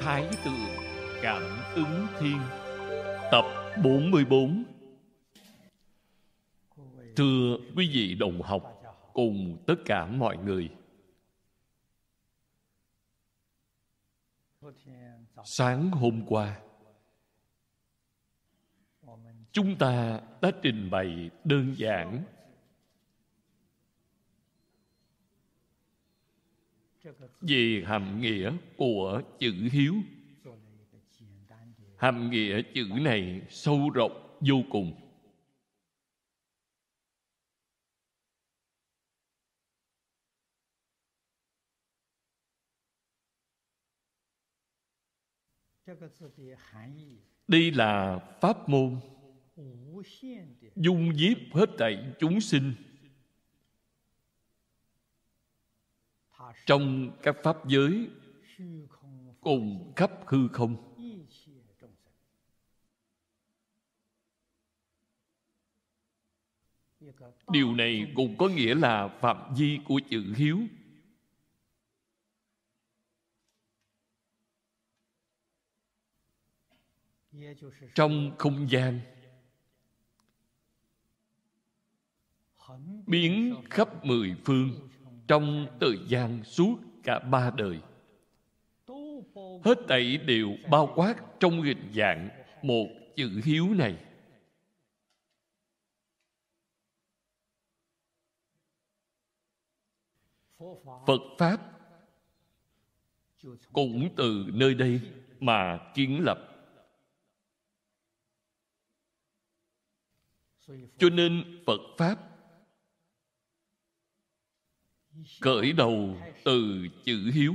Thái tự Cảm ứng Thiên Tập 44 Thưa quý vị đồng học cùng tất cả mọi người Sáng hôm qua Chúng ta đã trình bày đơn giản về hàm nghĩa của chữ hiếu hàm nghĩa chữ này sâu rộng vô cùng đây là pháp môn dung nhiếp hết tại chúng sinh trong các pháp giới cùng khắp hư không điều này cũng có nghĩa là phạm vi của chữ hiếu trong không gian biến khắp mười phương trong thời gian suốt cả ba đời hết thảy đều bao quát trong hình dạng một chữ hiếu này phật pháp cũng từ nơi đây mà kiến lập cho nên phật pháp khởi đầu từ chữ hiếu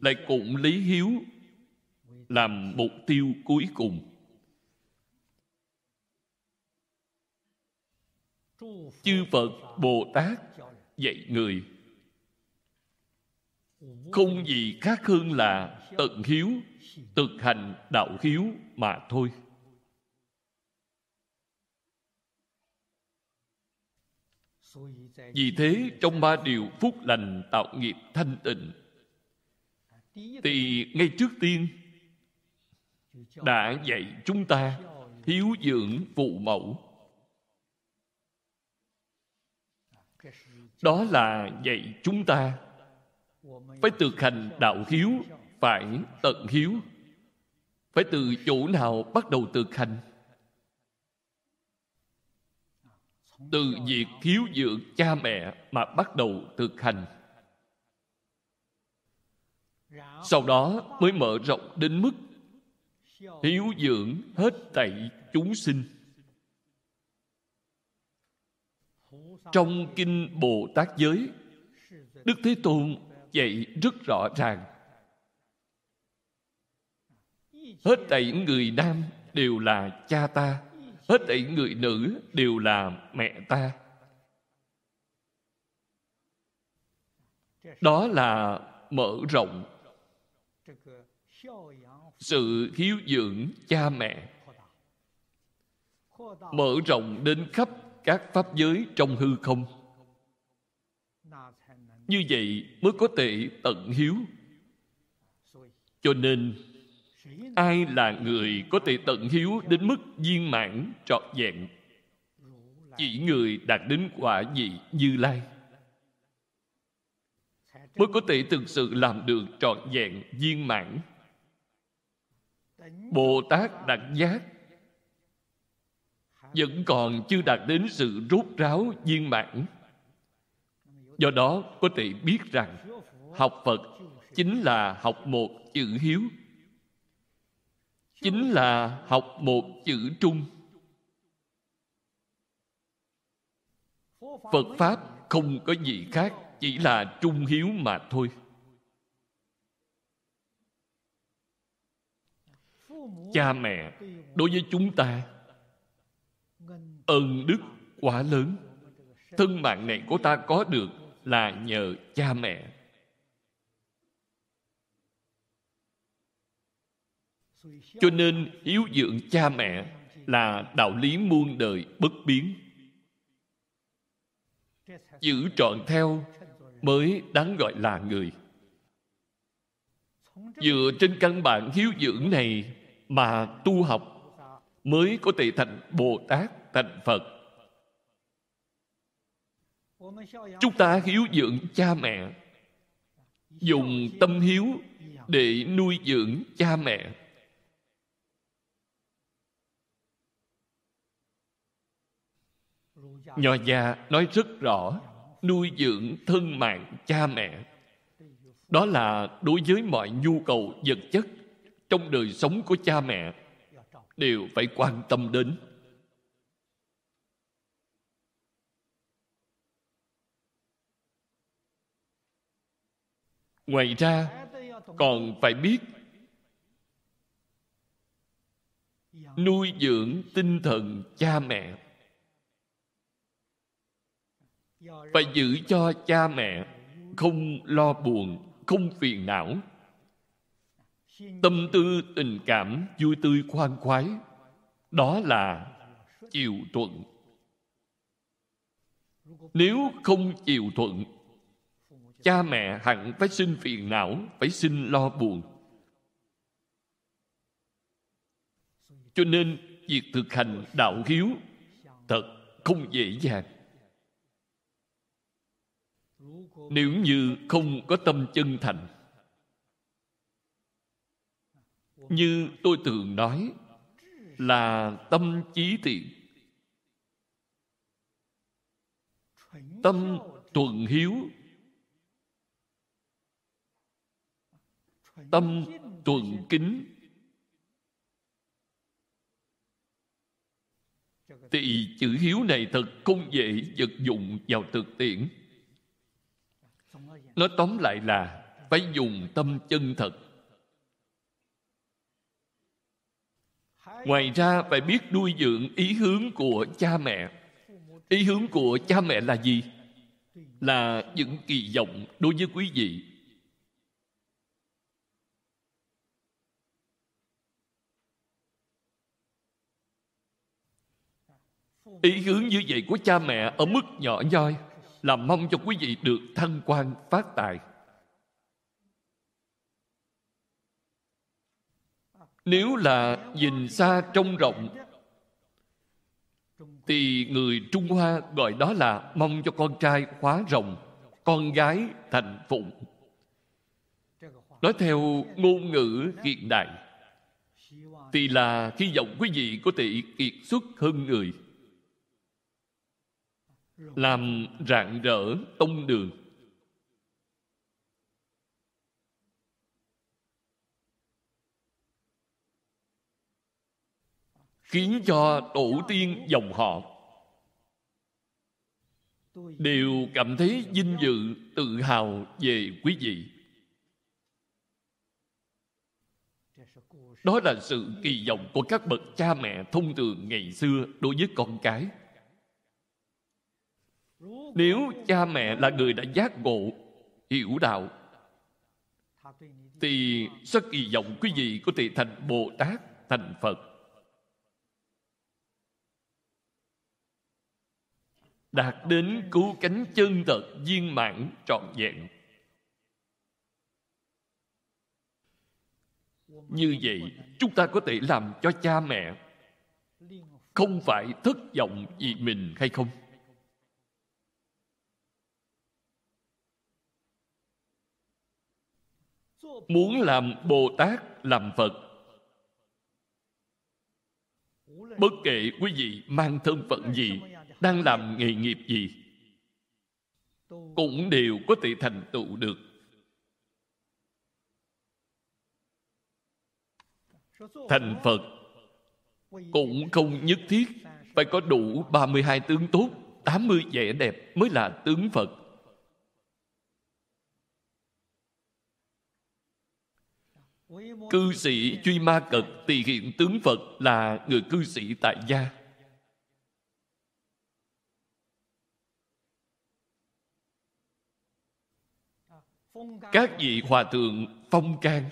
lại cụm lý hiếu làm mục tiêu cuối cùng chư phật bồ tát dạy người không gì khác hơn là tận hiếu thực hành đạo hiếu mà thôi vì thế trong ba điều phúc lành tạo nghiệp thanh tịnh thì ngay trước tiên đã dạy chúng ta hiếu dưỡng phụ mẫu đó là dạy chúng ta phải thực hành đạo hiếu phải tận hiếu phải từ chỗ nào bắt đầu thực hành từ việc hiếu dưỡng cha mẹ mà bắt đầu thực hành sau đó mới mở rộng đến mức hiếu dưỡng hết tẩy chúng sinh trong kinh bồ tát giới đức thế tôn dạy rất rõ ràng hết tẩy người nam đều là cha ta hết thảy người nữ đều là mẹ ta đó là mở rộng sự hiếu dưỡng cha mẹ mở rộng đến khắp các pháp giới trong hư không như vậy mới có thể tận hiếu cho nên ai là người có thể tận hiếu đến mức viên mãn trọn vẹn chỉ người đạt đến quả vị như lai mới có thể thực sự làm được trọn vẹn viên mãn bồ tát đạt giác vẫn còn chưa đạt đến sự rốt ráo viên mãn do đó có thể biết rằng học phật chính là học một chữ hiếu chính là học một chữ trung phật pháp không có gì khác chỉ là trung hiếu mà thôi cha mẹ đối với chúng ta ơn đức quá lớn thân mạng này của ta có được là nhờ cha mẹ cho nên hiếu dưỡng cha mẹ là đạo lý muôn đời bất biến giữ trọn theo mới đáng gọi là người dựa trên căn bản hiếu dưỡng này mà tu học mới có thể thành bồ tát thành phật chúng ta hiếu dưỡng cha mẹ dùng tâm hiếu để nuôi dưỡng cha mẹ Nho gia nói rất rõ nuôi dưỡng thân mạng cha mẹ. Đó là đối với mọi nhu cầu vật chất trong đời sống của cha mẹ đều phải quan tâm đến. Ngoài ra, còn phải biết nuôi dưỡng tinh thần cha mẹ phải giữ cho cha mẹ không lo buồn không phiền não tâm tư tình cảm vui tươi khoan khoái đó là chiều thuận nếu không chiều thuận cha mẹ hẳn phải sinh phiền não phải sinh lo buồn cho nên việc thực hành đạo hiếu thật không dễ dàng nếu như không có tâm chân thành như tôi thường nói là tâm trí thiện tâm tuần hiếu tâm tuần kính thì chữ hiếu này thật không dễ vật dụng vào thực tiễn nói tóm lại là phải dùng tâm chân thật ngoài ra phải biết nuôi dưỡng ý hướng của cha mẹ ý hướng của cha mẹ là gì là những kỳ vọng đối với quý vị ý hướng như vậy của cha mẹ ở mức nhỏ nhoi là mong cho quý vị được thân quan phát tài nếu là nhìn xa trông rộng thì người trung hoa gọi đó là mong cho con trai khóa rồng con gái thành phụng nói theo ngôn ngữ hiện đại thì là hy vọng quý vị có thể kiệt xuất hơn người làm rạng rỡ tông đường khiến cho tổ tiên dòng họ đều cảm thấy vinh dự tự hào về quý vị đó là sự kỳ vọng của các bậc cha mẹ thông thường ngày xưa đối với con cái nếu cha mẹ là người đã giác ngộ hiểu đạo thì rất kỳ vọng quý vị có thể thành bồ tát thành phật đạt đến cứu cánh chân thật viên mãn trọn vẹn như vậy chúng ta có thể làm cho cha mẹ không phải thất vọng vì mình hay không muốn làm bồ tát làm phật bất kể quý vị mang thân phận gì đang làm nghề nghiệp gì cũng đều có thể thành tựu được thành phật cũng không nhất thiết phải có đủ 32 tướng tốt 80 vẻ đẹp mới là tướng Phật Cư sĩ truy Ma Cật Tỳ Hiện Tướng Phật là người cư sĩ tại gia. Các vị hòa thượng Phong Can,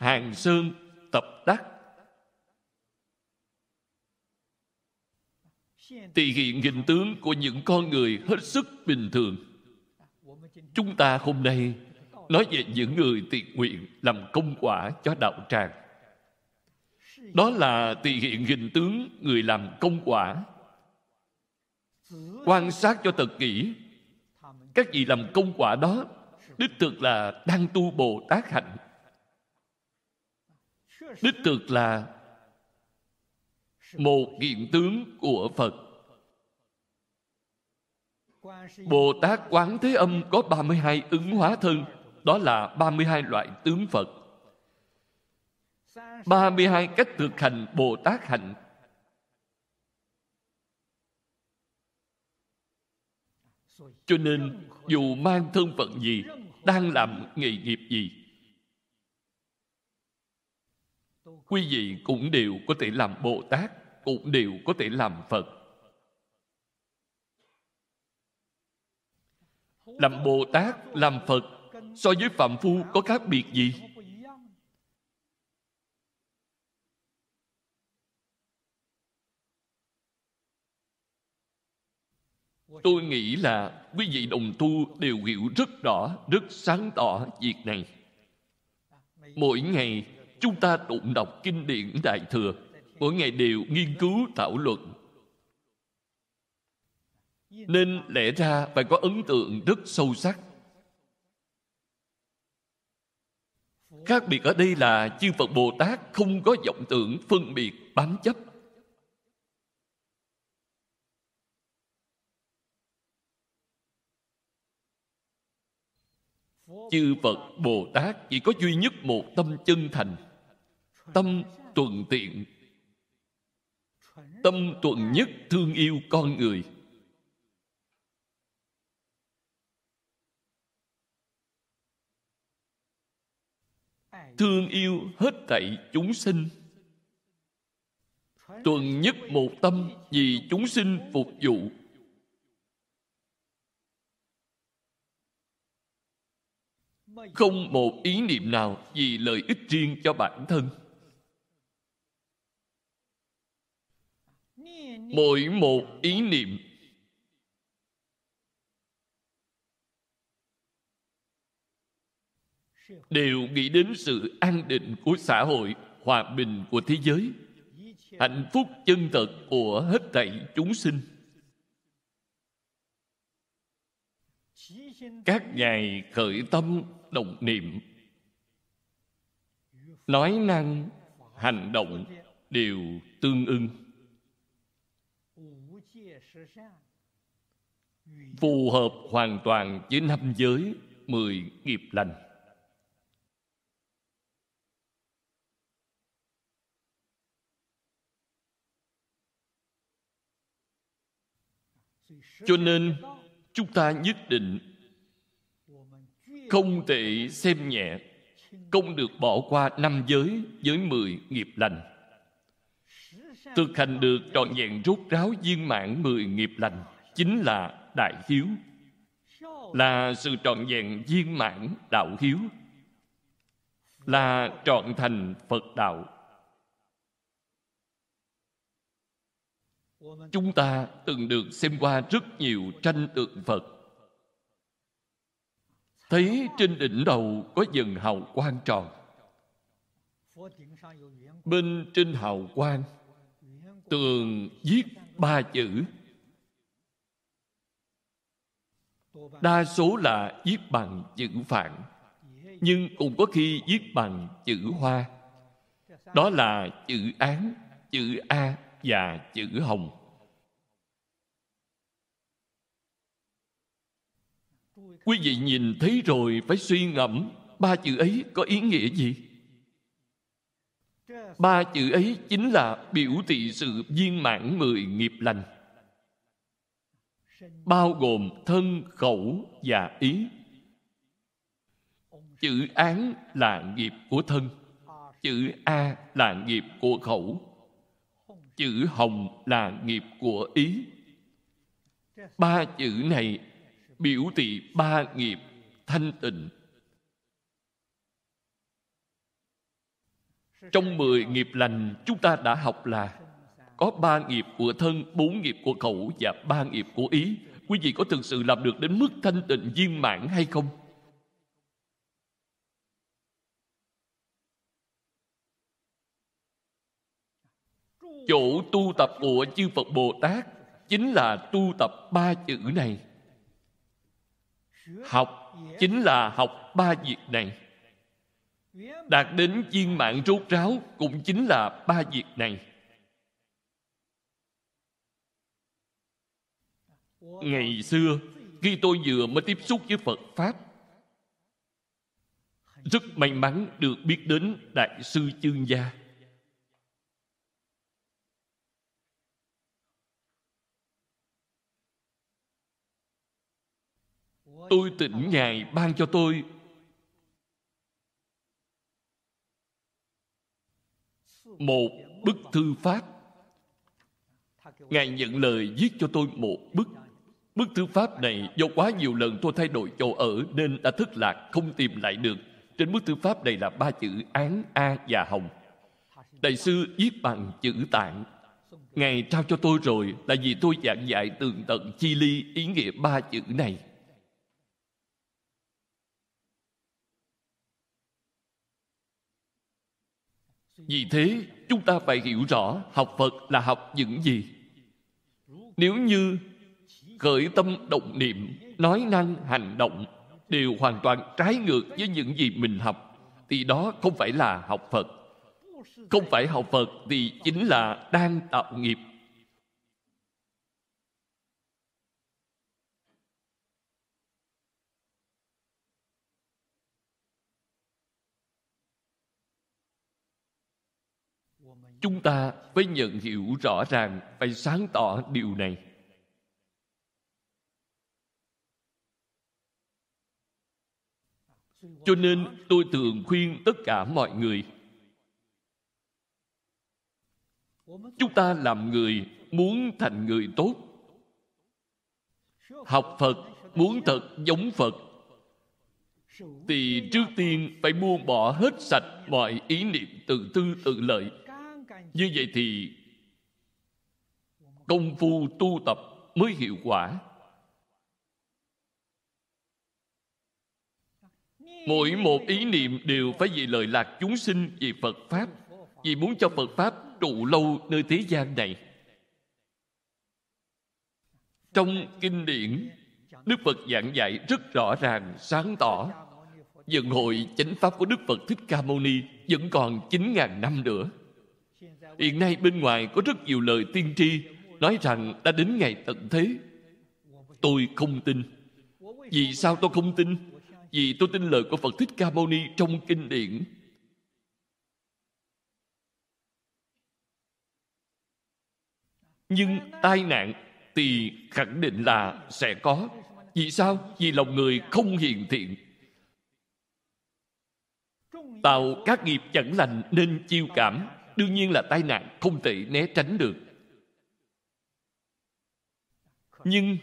Hàng Sơn, Tập Đắc, tỳ hiện hình tướng của những con người hết sức bình thường chúng ta hôm nay nói về những người tiện nguyện làm công quả cho đạo tràng. Đó là tùy hiện hình tướng người làm công quả. Quan sát cho thật kỹ, các vị làm công quả đó đích thực là đang tu Bồ Tát hạnh. Đích thực là một hiện tướng của Phật. Bồ Tát Quán Thế Âm có 32 ứng hóa thân đó là 32 loại tướng Phật. 32 cách thực hành Bồ Tát hạnh. Cho nên, dù mang thân phận gì, đang làm nghề nghiệp gì, quý vị cũng đều có thể làm Bồ Tát, cũng đều có thể làm Phật. Làm Bồ Tát, làm Phật so với phạm phu có khác biệt gì tôi nghĩ là quý vị đồng tu đều hiểu rất rõ rất sáng tỏ việc này mỗi ngày chúng ta tụng đọc kinh điển đại thừa mỗi ngày đều nghiên cứu thảo luận nên lẽ ra phải có ấn tượng rất sâu sắc khác biệt ở đây là chư phật bồ tát không có vọng tưởng phân biệt bám chấp chư phật bồ tát chỉ có duy nhất một tâm chân thành tâm tuần tiện tâm tuần nhất thương yêu con người thương yêu hết thảy chúng sinh tuần nhất một tâm vì chúng sinh phục vụ không một ý niệm nào vì lợi ích riêng cho bản thân mỗi một ý niệm đều nghĩ đến sự an định của xã hội hòa bình của thế giới hạnh phúc chân thật của hết thảy chúng sinh các ngài khởi tâm động niệm nói năng hành động đều tương ưng phù hợp hoàn toàn với năm giới mười nghiệp lành cho nên chúng ta nhất định không thể xem nhẹ không được bỏ qua năm giới giới mười nghiệp lành thực hành được trọn vẹn rốt ráo viên mãn mười nghiệp lành chính là đại hiếu là sự trọn vẹn viên mãn đạo hiếu là trọn thành phật đạo chúng ta từng được xem qua rất nhiều tranh tượng phật thấy trên đỉnh đầu có dần hào quang tròn bên trên hào quang tường viết ba chữ đa số là viết bằng chữ phạn nhưng cũng có khi viết bằng chữ hoa đó là chữ án chữ a và chữ hồng quý vị nhìn thấy rồi phải suy ngẫm ba chữ ấy có ý nghĩa gì ba chữ ấy chính là biểu thị sự viên mãn mười nghiệp lành bao gồm thân khẩu và ý chữ án là nghiệp của thân chữ a là nghiệp của khẩu chữ hồng là nghiệp của ý ba chữ này biểu thị ba nghiệp thanh tịnh trong mười nghiệp lành chúng ta đã học là có ba nghiệp của thân bốn nghiệp của khẩu và ba nghiệp của ý quý vị có thực sự làm được đến mức thanh tịnh viên mãn hay không chỗ tu tập của chư phật bồ tát chính là tu tập ba chữ này học chính là học ba việc này đạt đến viên mạng rốt ráo cũng chính là ba việc này ngày xưa khi tôi vừa mới tiếp xúc với phật pháp rất may mắn được biết đến đại sư chương gia tôi tỉnh Ngài ban cho tôi một bức thư pháp Ngài nhận lời viết cho tôi một bức Bức thư pháp này do quá nhiều lần tôi thay đổi chỗ ở nên đã thất lạc, không tìm lại được. Trên bức thư pháp này là ba chữ án A và hồng. Đại sư viết bằng chữ tạng. Ngài trao cho tôi rồi là vì tôi giảng dạy tường tận chi ly ý nghĩa ba chữ này. vì thế chúng ta phải hiểu rõ học phật là học những gì nếu như khởi tâm động niệm nói năng hành động đều hoàn toàn trái ngược với những gì mình học thì đó không phải là học phật không phải học phật thì chính là đang tạo nghiệp chúng ta phải nhận hiểu rõ ràng phải sáng tỏ điều này cho nên tôi thường khuyên tất cả mọi người chúng ta làm người muốn thành người tốt học phật muốn thật giống phật thì trước tiên phải buông bỏ hết sạch mọi ý niệm tự tư tự lợi như vậy thì công phu tu tập mới hiệu quả mỗi một ý niệm đều phải vì lời lạc chúng sinh vì phật pháp vì muốn cho phật pháp trụ lâu nơi thế gian này trong kinh điển đức phật giảng dạy rất rõ ràng sáng tỏ dân hội chánh pháp của đức phật thích ca mâu ni vẫn còn chín ngàn năm nữa Hiện nay bên ngoài có rất nhiều lời tiên tri nói rằng đã đến ngày tận thế. Tôi không tin. Vì sao tôi không tin? Vì tôi tin lời của Phật Thích Ca Mâu Ni trong kinh điển. Nhưng tai nạn thì khẳng định là sẽ có. Vì sao? Vì lòng người không hiền thiện. Tạo các nghiệp chẳng lành nên chiêu cảm đương nhiên là tai nạn không thể né tránh được nhưng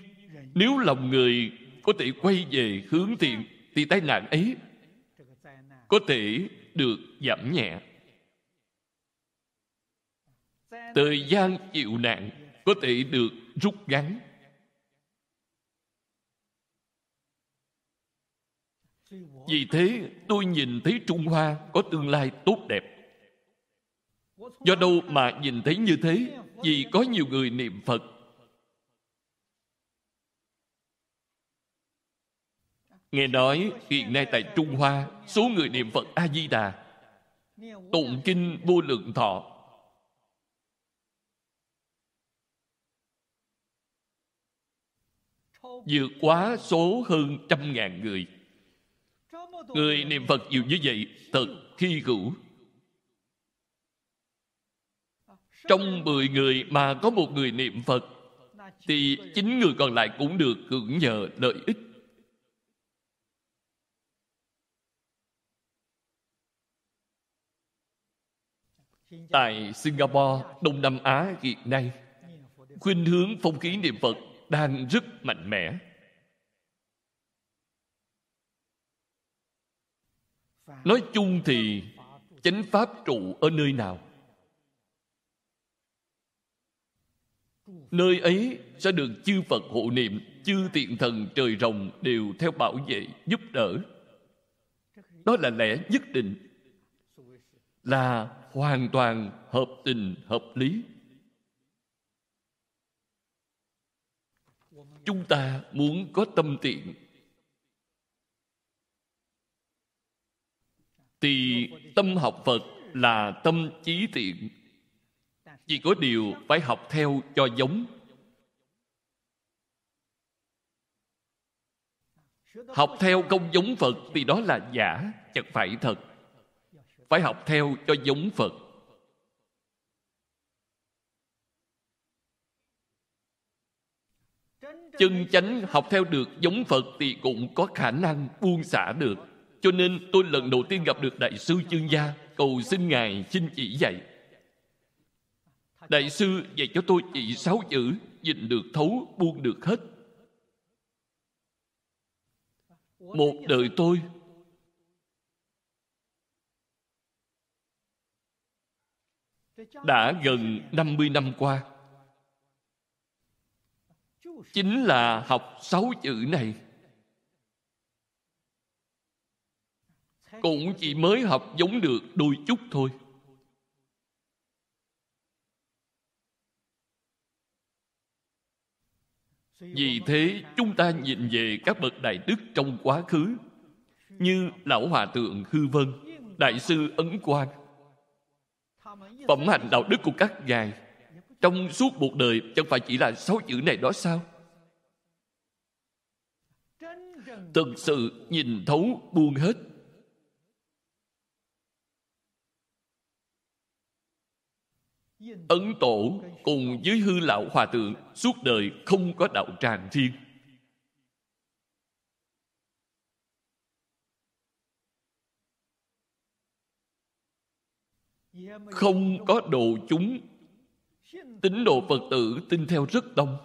nếu lòng người có thể quay về hướng thiện thì tai nạn ấy có thể được giảm nhẹ thời gian chịu nạn có thể được rút ngắn vì thế tôi nhìn thấy trung hoa có tương lai tốt đẹp Do đâu mà nhìn thấy như thế Vì có nhiều người niệm Phật Nghe nói hiện nay tại Trung Hoa Số người niệm Phật A-di-đà Tụng kinh vô lượng thọ vượt quá số hơn trăm ngàn người. Người niệm Phật nhiều như vậy, thật khi hữu. trong 10 người mà có một người niệm Phật thì chín người còn lại cũng được hưởng nhờ lợi ích. Tại Singapore, Đông Nam Á hiện nay, khuynh hướng phong khí niệm Phật đang rất mạnh mẽ. Nói chung thì chánh pháp trụ ở nơi nào nơi ấy sẽ được chư phật hộ niệm chư tiện thần trời rồng đều theo bảo vệ giúp đỡ đó là lẽ nhất định là hoàn toàn hợp tình hợp lý chúng ta muốn có tâm tiện thì tâm học phật là tâm trí tiện chỉ có điều phải học theo cho giống học theo công giống phật thì đó là giả chẳng phải thật phải học theo cho giống phật chân chánh học theo được giống phật thì cũng có khả năng buông xả được cho nên tôi lần đầu tiên gặp được đại sư chương gia cầu xin ngài xin chỉ dạy đại sư dạy cho tôi chỉ sáu chữ nhìn được thấu buông được hết một đời tôi đã gần 50 năm qua chính là học sáu chữ này cũng chỉ mới học giống được đôi chút thôi vì thế chúng ta nhìn về các bậc đại đức trong quá khứ như lão hòa thượng hư vân đại sư ấn quang phẩm hạnh đạo đức của các ngài trong suốt một đời chẳng phải chỉ là sáu chữ này đó sao thực sự nhìn thấu buông hết ấn tổ cùng với hư lão hòa thượng suốt đời không có đạo tràng thiên, không có đồ chúng tín đồ phật tử tin theo rất đông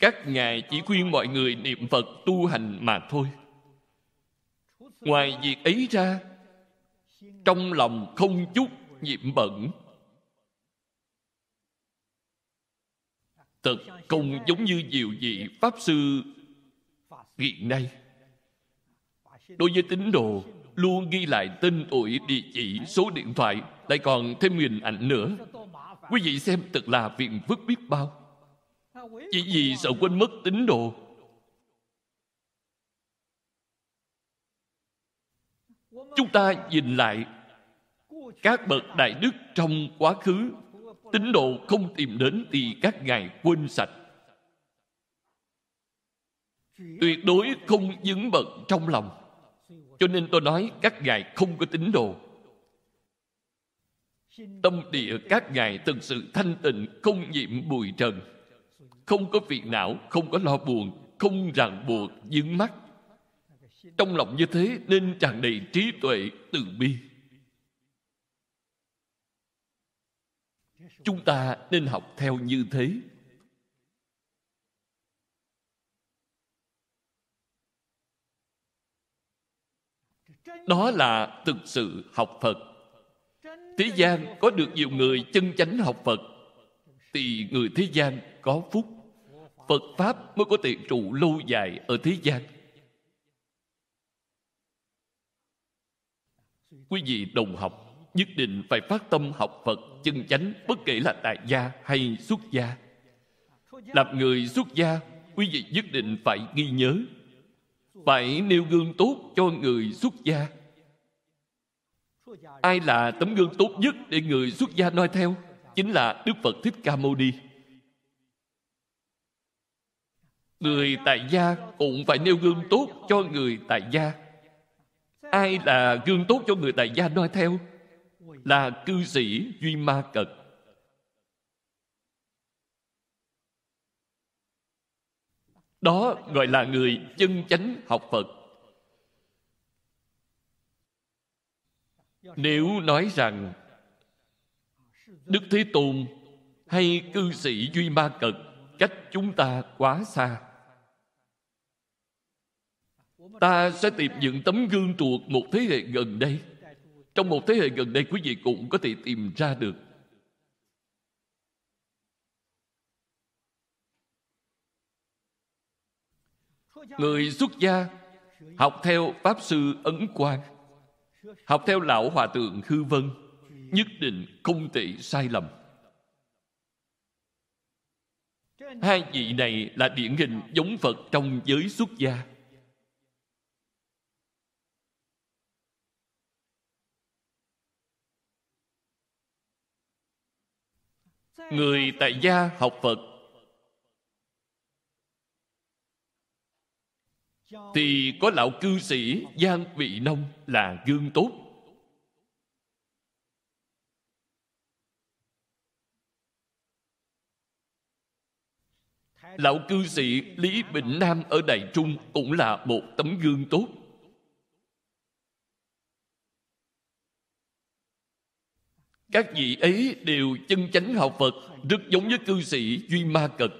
các ngài chỉ khuyên mọi người niệm phật tu hành mà thôi ngoài việc ấy ra trong lòng không chút nhiễm bẩn thật không giống như diệu vị pháp sư hiện nay đối với tín đồ luôn ghi lại tên tuổi địa chỉ số điện thoại lại còn thêm hình ảnh nữa quý vị xem thật là phiền phức biết bao chỉ vì sợ quên mất tín đồ chúng ta nhìn lại các bậc đại đức trong quá khứ tín đồ không tìm đến thì các ngài quên sạch tuyệt đối không dính bận trong lòng cho nên tôi nói các ngài không có tín đồ tâm địa các ngài thực sự thanh tịnh không nhiễm bụi trần không có phiền não không có lo buồn không ràng buộc dính mắt trong lòng như thế nên tràn đầy trí tuệ từ bi chúng ta nên học theo như thế đó là thực sự học phật thế gian có được nhiều người chân chánh học phật thì người thế gian có phúc phật pháp mới có tiện trụ lâu dài ở thế gian quý vị đồng học nhất định phải phát tâm học phật chân chánh bất kể là tại gia hay xuất gia làm người xuất gia quý vị nhất định phải ghi nhớ phải nêu gương tốt cho người xuất gia ai là tấm gương tốt nhất để người xuất gia noi theo chính là đức phật thích ca mâu ni người tại gia cũng phải nêu gương tốt cho người tại gia ai là gương tốt cho người tại gia noi theo là cư sĩ duy ma cật đó gọi là người chân chánh học phật nếu nói rằng đức thế tôn hay cư sĩ duy ma cật cách chúng ta quá xa ta sẽ tìm những tấm gương tuột một thế hệ gần đây trong một thế hệ gần đây quý vị cũng có thể tìm ra được người xuất gia học theo pháp sư ấn quang học theo lão hòa thượng hư vân nhất định không thể sai lầm hai vị này là điển hình giống phật trong giới xuất gia người tại gia học phật thì có lão cư sĩ giang vị nông là gương tốt lão cư sĩ lý bình nam ở đại trung cũng là một tấm gương tốt các vị ấy đều chân chánh học Phật rất giống với cư sĩ Duy Ma Cật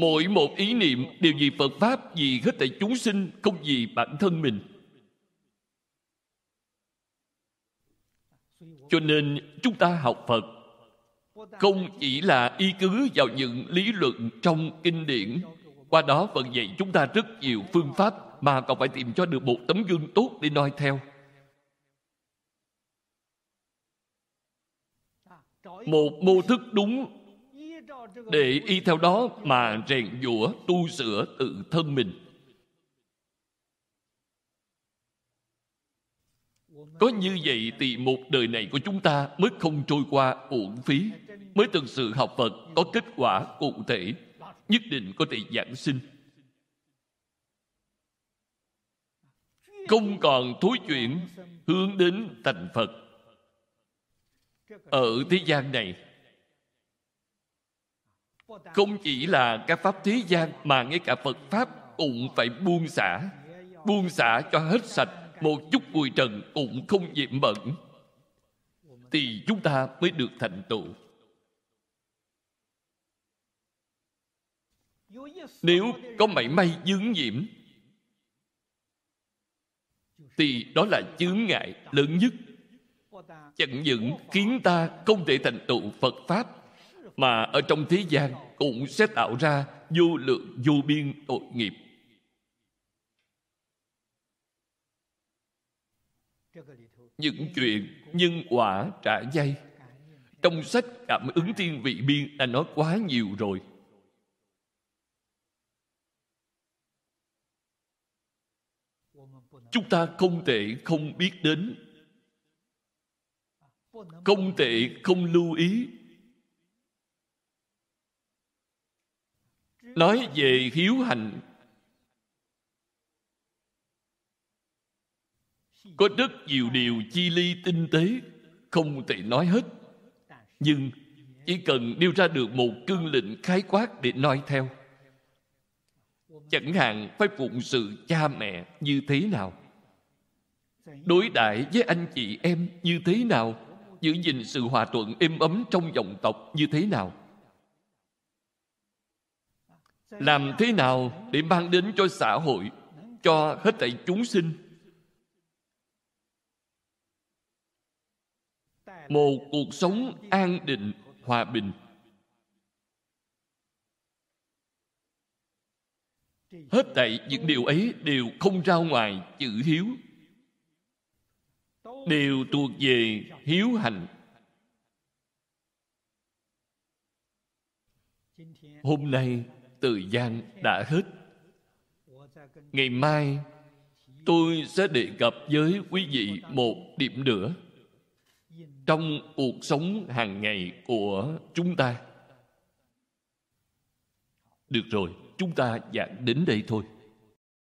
mỗi một ý niệm đều vì Phật Pháp vì hết thảy chúng sinh không vì bản thân mình cho nên chúng ta học Phật không chỉ là y cứ vào những lý luận trong kinh điển qua đó Phật dạy chúng ta rất nhiều phương pháp mà còn phải tìm cho được một tấm gương tốt để noi theo một mô thức đúng để y theo đó mà rèn giũa tu sửa tự thân mình có như vậy thì một đời này của chúng ta mới không trôi qua uổng phí mới thực sự học phật có kết quả cụ thể nhất định có thể giảng sinh không còn thối chuyển hướng đến thành phật ở thế gian này không chỉ là các pháp thế gian mà ngay cả phật pháp cũng phải buông xả buông xả cho hết sạch một chút bụi trần cũng không nhiễm bẩn thì chúng ta mới được thành tựu nếu có mảy may dướng nhiễm thì đó là chướng ngại lớn nhất chẳng những khiến ta không thể thành tựu Phật Pháp mà ở trong thế gian cũng sẽ tạo ra vô lượng vô biên tội nghiệp. Những chuyện nhân quả trả dây trong sách cảm ứng thiên vị biên đã nói quá nhiều rồi chúng ta không thể không biết đến không tệ không lưu ý nói về hiếu hạnh có rất nhiều điều chi ly tinh tế không thể nói hết nhưng chỉ cần nêu ra được một cương lĩnh khái quát để nói theo chẳng hạn phải phụng sự cha mẹ như thế nào đối đãi với anh chị em như thế nào giữ gìn sự hòa thuận êm ấm trong dòng tộc như thế nào làm thế nào để mang đến cho xã hội cho hết thảy chúng sinh một cuộc sống an định hòa bình hết thảy những điều ấy đều không ra ngoài chữ hiếu đều thuộc về hiếu hạnh hôm nay thời gian đã hết ngày mai tôi sẽ đề cập với quý vị một điểm nữa trong cuộc sống hàng ngày của chúng ta được rồi chúng ta dạng đến đây thôi